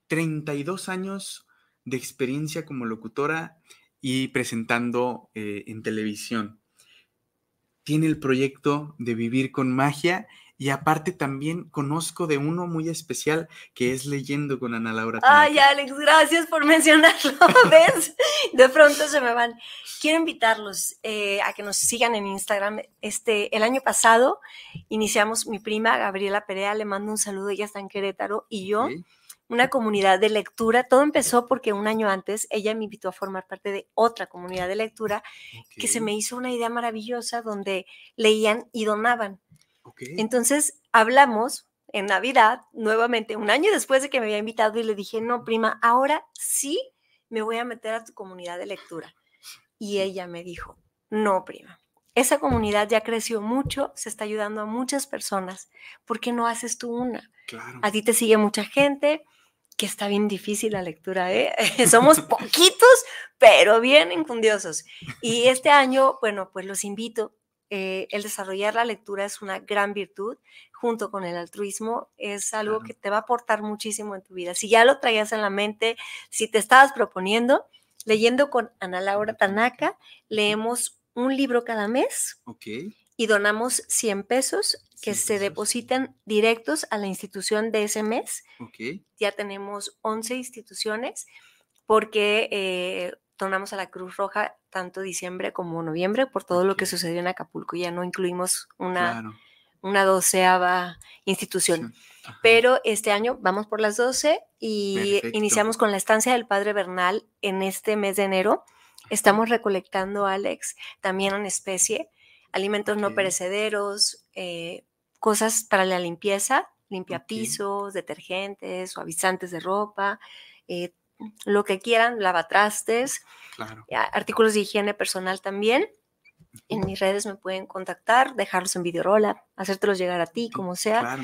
32 años de experiencia como locutora y presentando eh, en televisión tiene el proyecto de vivir con magia y aparte también conozco de uno muy especial que es Leyendo con Ana Laura. Ay, Alex, gracias por mencionarlo. ¿Ves? De pronto se me van. Quiero invitarlos eh, a que nos sigan en Instagram. Este, el año pasado iniciamos mi prima Gabriela Perea, le mando un saludo, ella está en Querétaro, y yo una comunidad de lectura. Todo empezó porque un año antes ella me invitó a formar parte de otra comunidad de lectura que se me hizo una idea maravillosa donde leían y donaban. Entonces hablamos en Navidad nuevamente, un año después de que me había invitado y le dije, no, prima, ahora sí me voy a meter a tu comunidad de lectura. Y ella me dijo, no, prima, esa comunidad ya creció mucho, se está ayudando a muchas personas. ¿Por qué no haces tú una? A ti te sigue mucha gente, que está bien difícil la lectura, ¿eh? Somos poquitos, pero bien incundiosos. Y este año, bueno, pues los invito. Eh, el desarrollar la lectura es una gran virtud, junto con el altruismo, es algo que te va a aportar muchísimo en tu vida. Si ya lo traías en la mente, si te estabas proponiendo, leyendo con Ana Laura Tanaka, leemos un libro cada mes. Ok y donamos 100 pesos que se depositan directos a la institución de ese mes. Ya tenemos 11 instituciones porque eh, donamos a la Cruz Roja tanto diciembre como noviembre por todo lo que sucedió en Acapulco. Ya no incluimos una, una doceava institución. Pero este año vamos por las 12 y iniciamos con la estancia del Padre Bernal en este mes de enero. Estamos recolectando, Alex, también en especie alimentos no perecederos, eh, cosas para la limpieza, limpiapisos, detergentes, suavizantes de ropa, eh, lo que quieran, lavatrastes, eh, artículos de higiene personal también. En mis redes me pueden contactar, dejarlos en videorola, hacértelos llegar a ti, como sea.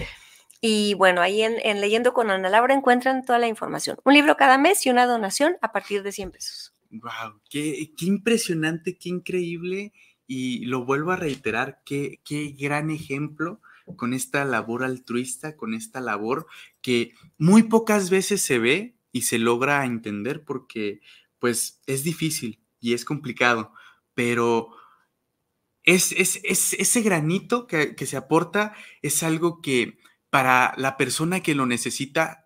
Y bueno, ahí en, Leyendo con Ana Laura encuentran toda la información. Un libro cada mes y una donación a partir de 100 pesos. ¡Wow! ¡Qué, qué impresionante, qué increíble! Y lo vuelvo a reiterar, qué, qué gran ejemplo con esta labor altruista, con esta labor que muy pocas veces se ve y se logra entender porque pues es difícil y es complicado, pero es, ese granito que, se aporta es algo que para la persona que lo necesita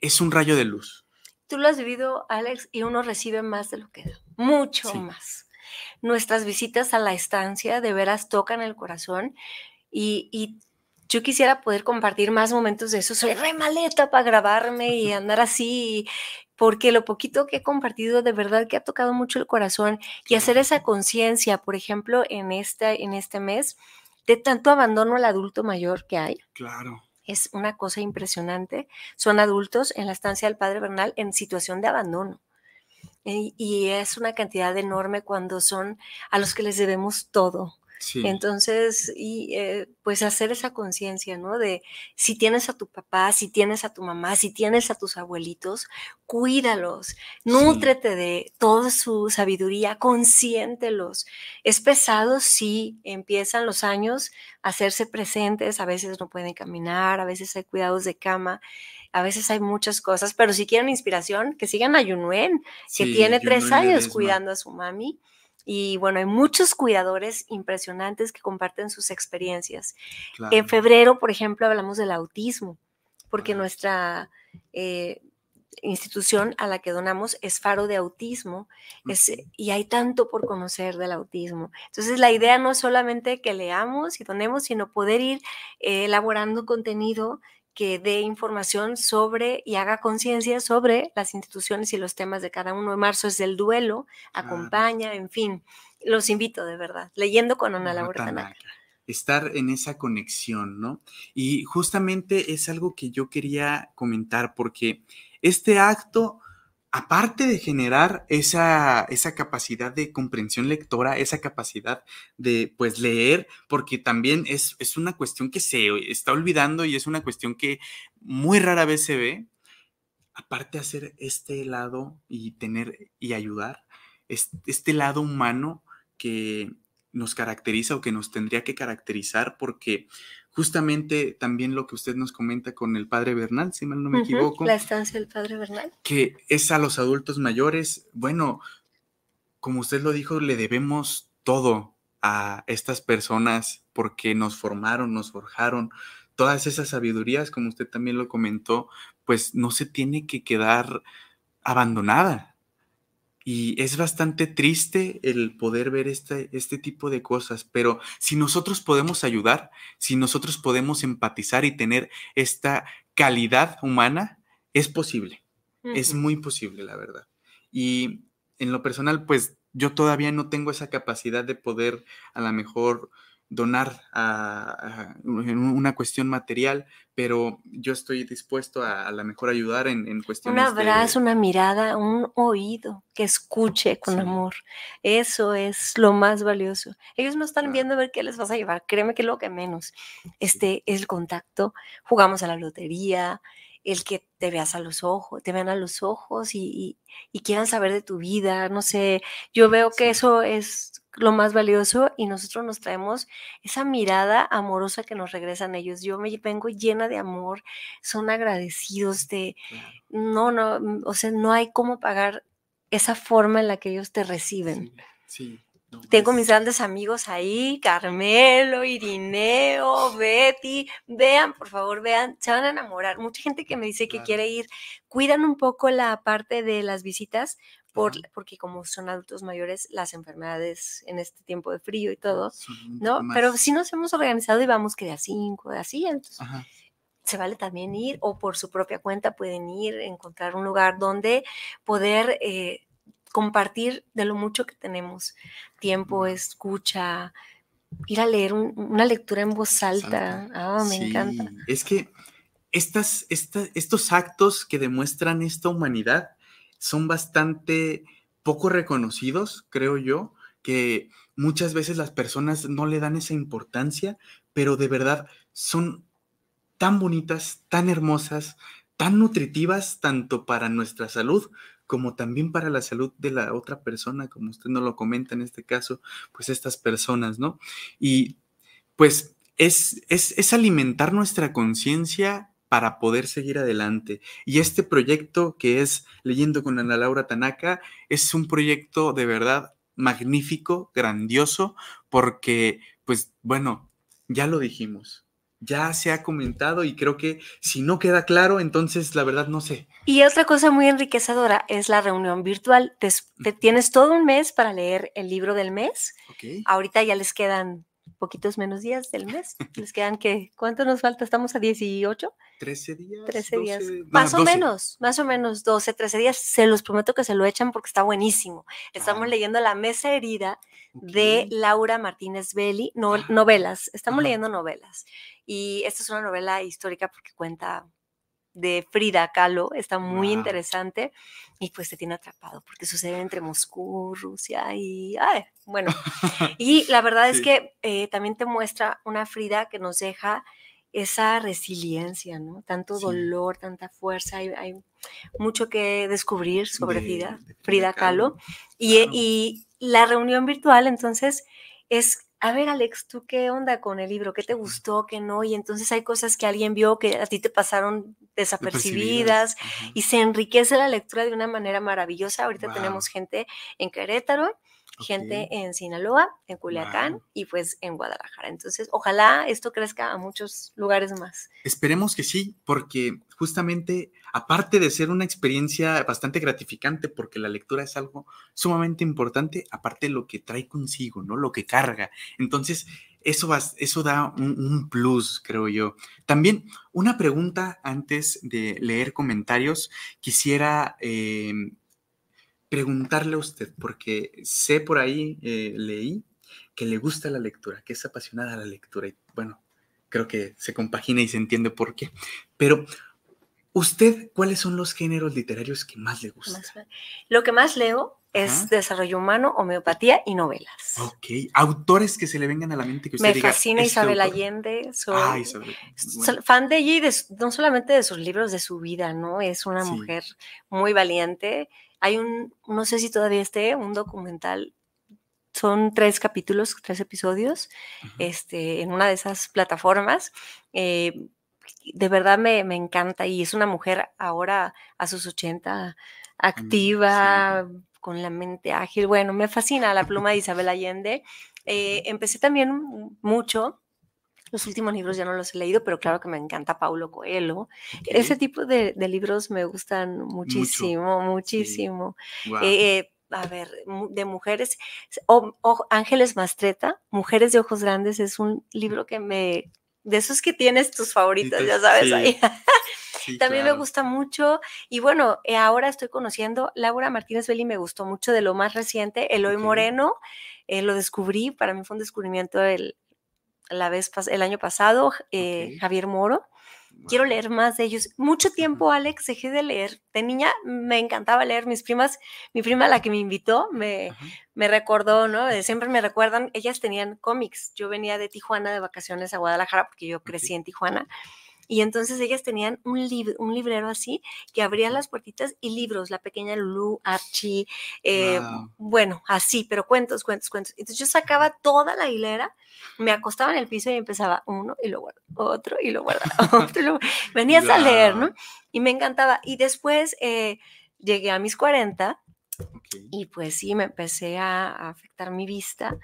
es un rayo de luz. Tú lo has vivido, Alex, y uno recibe más de lo que da, mucho más. Nuestras visitas a la estancia de veras tocan el corazón y, yo quisiera poder compartir más momentos de eso. Soy re maleta para grabarme y andar así, porque lo poquito que he compartido de verdad que ha tocado mucho el corazón y hacer esa conciencia, por ejemplo, en, en este mes, de tanto abandono al adulto mayor que hay. Claro. Es una cosa impresionante. Son adultos en la estancia del Padre Bernal en situación de abandono y, es una cantidad enorme cuando son a los que les debemos todo. Entonces, y eh, pues hacer esa conciencia, ¿no? De si tienes a tu papá, si tienes a tu mamá, si tienes a tus abuelitos, cuídalos, nútrete de toda su sabiduría, consiéntelos. Es pesado si empiezan los años a hacerse presentes, a veces no pueden caminar, a veces hay cuidados de cama a veces hay muchas cosas, pero si quieren inspiración, que sigan a Yunuen, que tiene tres años cuidando a su mami. Y bueno, hay muchos cuidadores impresionantes que comparten sus experiencias. En febrero, por ejemplo, hablamos del autismo, porque ah, nuestra eh, institución a la que donamos es Faro de Autismo y hay tanto por conocer del autismo. Entonces la idea no es solamente que leamos y donemos, sino poder ir eh, elaborando contenido que dé información sobre y haga conciencia sobre las instituciones y los temas de cada uno. En marzo es el duelo, acompaña, en fin. Los invito de verdad, leyendo con Ana Laura Tanaka. Estar en esa conexión, ¿no? Y justamente es algo que yo quería comentar porque este acto aparte de generar esa, capacidad de comprensión lectora, esa capacidad de pues leer, porque también es, una cuestión que se está olvidando y es una cuestión que muy rara vez se ve, aparte de hacer este lado y tener y ayudar, este lado humano que nos caracteriza o que nos tendría que caracterizar, porque justamente también lo que usted nos comenta con el padre Bernal, si mal no me equivoco. La estancia del padre Bernal. Que es a los adultos mayores. Bueno, como usted lo dijo, le debemos todo a estas personas porque nos formaron, nos forjaron. Todas esas sabidurías, como usted también lo comentó, pues no se tiene que quedar abandonada, y es bastante triste el poder ver este, este tipo de cosas, pero si nosotros podemos ayudar, si nosotros podemos empatizar y tener esta calidad humana, es posible. Es muy posible, la verdad. Y en lo personal, pues yo todavía no tengo esa capacidad de poder a lo mejor donar a, en una cuestión material, pero yo estoy dispuesto a a mejor ayudar en, en cuestiones. Un abrazo, una mirada, un oído que escuche con amor. Eso es lo más valioso. Ellos no están viendo a ver qué les vas a llevar, créeme que lo que menos. Este es el contacto, jugamos a la lotería, el que te veas a los ojos, te vean a los ojos y, y, quieran saber de tu vida, no sé, yo veo que eso es lo más valioso y nosotros nos traemos esa mirada amorosa que nos regresan ellos. Yo me vengo llena de amor, son agradecidos de, no, no, mm, o sea, no hay cómo pagar esa forma en la que ellos te reciben. Sí. Tengo mis grandes amigos ahí, Carmelo, Irineo, Betty. Vean, por favor, vean, se van a enamorar. Mucha gente que me dice que quiere ir, cuidan un poco la parte de las visitas, por, porque como son adultos mayores, las enfermedades en este tiempo de frío y todo, ¿no? Pero si nos hemos organizado y vamos que de a cinco, de a así, se vale también ir o por su propia cuenta pueden ir, encontrar un lugar donde poder eh, compartir de lo mucho que tenemos, tiempo, escucha, ir a leer una lectura en voz alta. Ah, me encanta. Es que estas, estos actos que demuestran esta humanidad, son bastante poco reconocidos, creo yo, que muchas veces las personas no le dan esa importancia, pero de verdad son tan bonitas, tan hermosas, tan nutritivas, tanto para nuestra salud como también para la salud de la otra persona, como usted nos lo comenta en este caso, pues estas personas, ¿no? Y pues es, es, es alimentar nuestra conciencia para poder seguir adelante. Y este proyecto que es Leyendo con Ana Laura Tanaka es un proyecto de verdad magnífico, grandioso, porque, pues bueno, ya lo dijimos, ya se ha comentado y creo que si no queda claro, entonces la verdad no sé. Y otra cosa muy enriquecedora es la reunión virtual. tienes todo un mes para leer el libro del mes. Ahorita ya les quedan poquitos menos días del mes. les quedan que, ¿cuánto nos falta? ¿Estamos a 18? 13 días. más o menos, más o menos 12, 13 días. Se los prometo que se lo echan porque está buenísimo. Estamos ah. leyendo La Mesa Herida de Laura Martínez Belli, ah. novelas. Estamos leyendo novelas. Y esta es una novela histórica porque cuenta de Frida Kahlo, está muy interesante y pues te tiene atrapado porque sucede entre Moscú, Rusia y, bueno, y la verdad es que eh, también te muestra una Frida que nos deja esa resiliencia, ¿no? Tanto dolor, tanta fuerza, hay, mucho que descubrir sobre Frida, Kahlo. Eh, y, la reunión virtual, entonces, es a ver, Alex, ¿tú qué onda con el libro? ¿Qué te gustó? ¿Qué no? Y entonces hay cosas que alguien vio que a ti te pasaron desapercibidas, y se enriquece la lectura de una manera maravillosa. Ahorita tenemos gente en Querétaro gente en Sinaloa, en Culiacán y pues en Guadalajara. Entonces, ojalá esto crezca a muchos lugares más. Esperemos que sí, porque justamente, aparte de ser una experiencia bastante gratificante, porque la lectura es algo sumamente importante, aparte lo que trae consigo, ¿no? Lo que carga. Entonces, eso, va, eso da un, plus, creo yo. También una pregunta antes de leer comentarios. Quisiera em, preguntarle a usted, porque sé por ahí, eh, leí, que le gusta la lectura, que es apasionada a la lectura. Y bueno, creo que se compagina y se entiende por qué. Pero, ¿usted cuáles son los géneros literarios que más le gustan? Lo que más leo es desarrollo humano, homeopatía y novelas. Ok, autores que se le vengan a la mente que usted Me fascina este ah, Isabel Allende, soy, fan de ella y no solamente de sus libros, de su vida, ¿no? Es una mujer muy valiente, hay un, no sé si todavía esté, un documental. Son tres capítulos, tres episodios, este, en una de esas plataformas. Eh, de verdad me, encanta y es una mujer ahora a sus 80 activa, con la mente ágil. Bueno, me fascina la pluma de Isabel Allende. Eh, empecé también mucho los últimos libros ya no los he leído, pero claro que me encanta Paulo Coelho. Ese tipo de, libros me gustan muchísimo, muchísimo. Eh, eh, a ver, de mujeres, o, Ángeles Mastreta, Mujeres de Ojos Grandes, es un libro que me, de esos que tienes tus favoritos, ya sabes, ahí. También me gusta mucho. Y bueno, eh, ahora estoy conociendo Laura Martínez Belli, me gustó mucho de lo más reciente, Eloy Moreno, lo descubrí, para mí fue un descubrimiento del la vez el año pasado, eh, Javier Moro. Quiero leer más de ellos. Mucho tiempo, Alex, dejé de leer. De niña me encantaba leer. Mis primas, mi prima la que me invitó, me, recordó, ¿no? Eh, siempre me recuerdan, ellas tenían cómics. Yo venía de Tijuana de vacaciones a Guadalajara porque yo crecí en Tijuana y entonces ellas tenían un, un librero así que abría las puertitas y libros, la pequeña Lulu, Archie, eh, bueno, así, pero cuentos, cuentos, cuentos. Entonces yo sacaba toda la hilera, me acostaba en el piso y empezaba uno y luego otro y luego otro. Y Venías a leer, ¿no? Y me encantaba. Y después eh, llegué a mis 40 y pues sí, me empecé a, afectar mi vista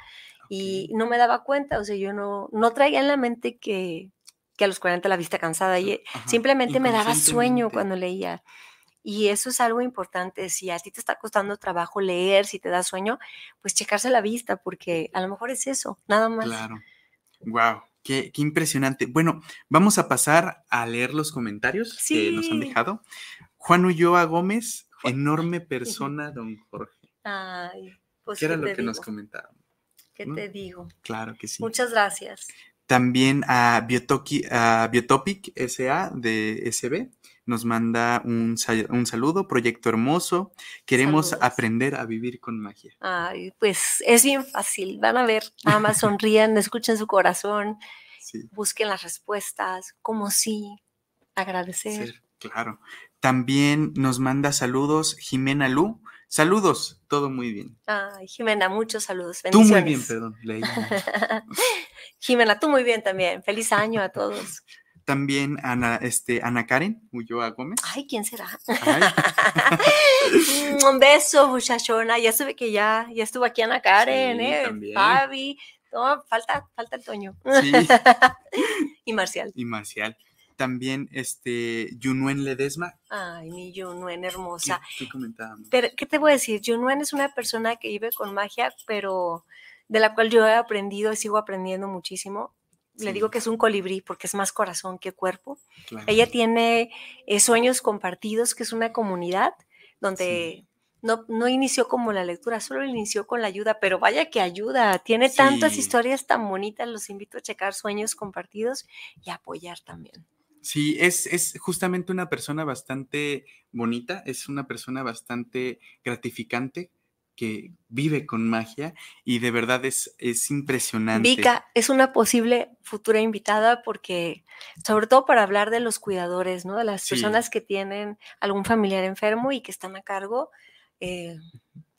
y no me daba cuenta, o sea, yo no, no traía en la mente que que a los 40 la vista cansada. Y simplemente me daba sueño cuando leía. Y eso es algo importante. Si a ti te está costando trabajo leer, si te da sueño, pues checarse la vista, porque a lo mejor es eso, nada más. Claro. Wow. Qué, impresionante. Bueno, vamos a pasar a leer los comentarios que nos han dejado. Juan Ulloa Gómez, enorme persona, don Jorge. Ay, pues. ¿Qué, era lo que nos comentaron? ¿Qué te digo? Claro que sí. Muchas gracias. También a, Biotopic SA de SB nos manda un, saludo, proyecto hermoso. Queremos aprender a vivir con magia. Ay, pues es bien fácil, van a ver, nada más sonrían, escuchen su corazón, busquen las respuestas, como si agradecer. claro. También nos manda saludos Jimena Lu, Saludos, todo muy bien. Ay, Jimena, muchos saludos. Tú muy bien, perdón. Leí. Jimena, tú muy bien también. Feliz año a todos. También Ana, este, Ana Karen Ulloa Gómez. Ay, ¿quién será? Un beso, muchachona. Ya estuve que ya, ya estuvo aquí Ana Karen, ¿eh? Fabi. No, falta, falta el Toño. y Marcial. Y Marcial también este Yunuen Ledesma. Ay, mi Yunuen hermosa. ¿Qué, te voy a decir? Yunuen es una persona que vive con magia, pero de la cual yo he aprendido y sigo aprendiendo muchísimo. Le digo que es un colibrí porque es más corazón que cuerpo. Ella tiene eh, Sueños Compartidos, que es una comunidad donde no, no inició como la lectura, solo inició con la ayuda, pero vaya que ayuda. Tiene tantas historias tan bonitas. Los invito a checar Sueños Compartidos y apoyar también. Sí, es, es, justamente una persona bastante bonita, es una persona bastante gratificante que vive con magia y de verdad es, es impresionante. Vika es una posible futura invitada porque, sobre todo para hablar de los cuidadores, ¿no? De las personas que tienen algún familiar enfermo y que están a cargo. Eh,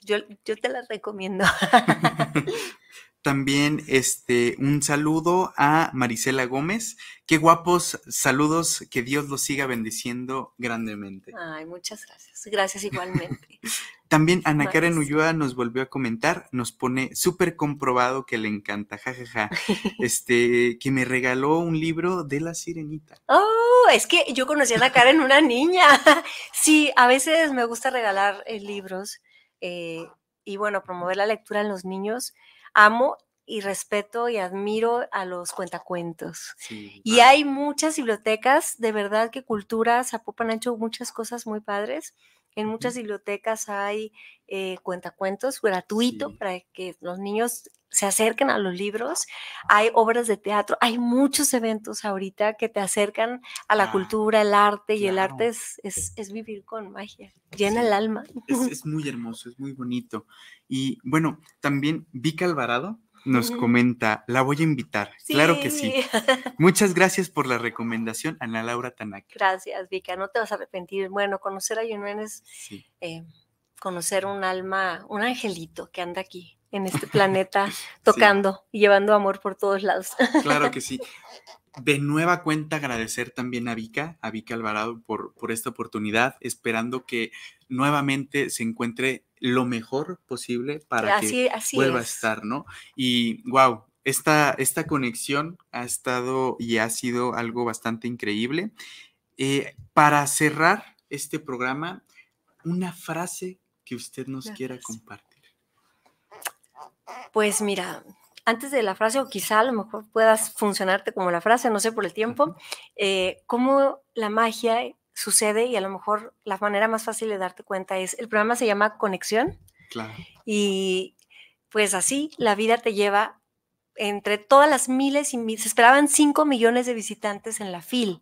yo, yo, te las recomiendo. también este, un saludo a Marisela Gómez. Qué guapos saludos, que Dios los siga bendiciendo grandemente. Ay, muchas gracias. Gracias igualmente. también Ana Karen Ulloa nos volvió a comentar, nos pone súper comprobado que le encanta, jajaja, este, que me regaló un libro de la sirenita. Oh, es que yo conocí a Ana Karen una niña. sí, a veces me gusta regalar eh, libros eh, y bueno, promover la lectura en los niños amo y respeto y admiro a los cuentacuentos. y hay muchas bibliotecas, de verdad que culturas Zapopan han hecho muchas cosas muy padres. En muchas bibliotecas hay eh, cuentacuentos gratuito para que los niños se acerquen a los libros, hay obras de teatro, hay muchos eventos ahorita que te acercan a la ah, cultura, el arte, y el arte e es, es, vivir con magia, llena el alma. Es, muy hermoso, es muy bonito. Y bueno, también vi Alvarado nos comenta, la voy a invitar. Claro que sí. Muchas gracias por la recomendación, Ana Laura Tanaka. Gracias, Vika, no te vas a arrepentir. Bueno, conocer a Yunuen es eh, conocer un alma, un angelito que anda aquí en este planeta tocando y llevando amor por todos lados. Claro que sí de nueva cuenta agradecer también a Vika, a Vika Alvarado por, por esta oportunidad, esperando que nuevamente se encuentre lo mejor posible para que vuelva a estar, ¿no? Y wow, esta, esta conexión ha estado y ha sido algo bastante increíble. Eh, para cerrar este programa, una frase que usted nos quiera compartir. Pues mira, antes de la frase, o quizá a lo mejor puedas funcionarte como la frase, no sé por el tiempo, eh, cómo la magia sucede y a lo mejor la manera más fácil de darte cuenta es, el programa se llama Conexión. Claro. Y pues así la vida te lleva entre todas las miles y miles, se esperaban 5 millones de visitantes en la FIL.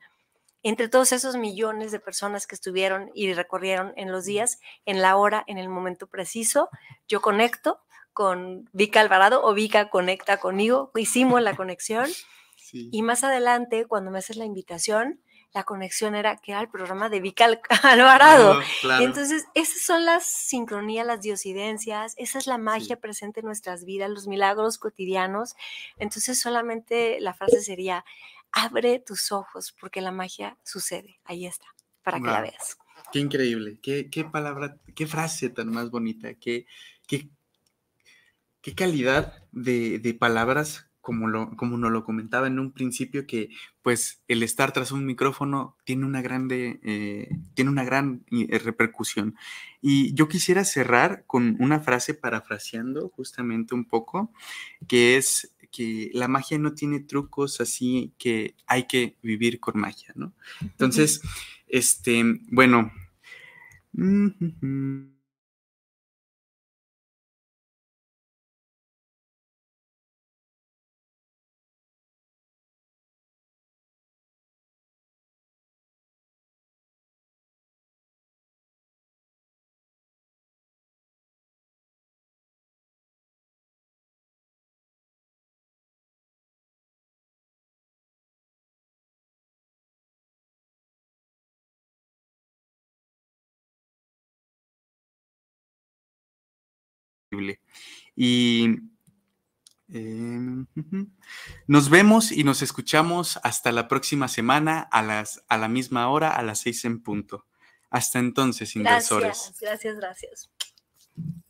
Entre todos esos millones de personas que estuvieron y recorrieron en los días, en la hora, en el momento preciso, yo conecto con Vika Alvarado o Vika Conecta conmigo. Hicimos la conexión. Y más adelante, cuando me haces la invitación, la conexión era que era el programa de Vika Alvarado. entonces, esas son las sincronías, las diosidencias, esa es la magia presente en nuestras vidas, los milagros cotidianos. Entonces, solamente la frase sería, abre tus ojos, porque la magia sucede. Ahí está, para cada que la veas. Qué increíble, qué, qué, palabra, qué frase tan más bonita, qué, qué, qué calidad de, palabras, como, lo, como nos lo comentaba en un principio, que pues el estar tras un micrófono tiene una, grande, eh, tiene una gran eh, repercusión. Y yo quisiera cerrar con una frase parafraseando justamente un poco, que es que la magia no tiene trucos, así que hay que vivir con magia, ¿no? Entonces, este, bueno. Mm, Y em, nos vemos y nos escuchamos hasta la próxima semana a, las, a la misma hora, a las seis en punto. Hasta entonces, inversores. Gracias, gracias, gracias.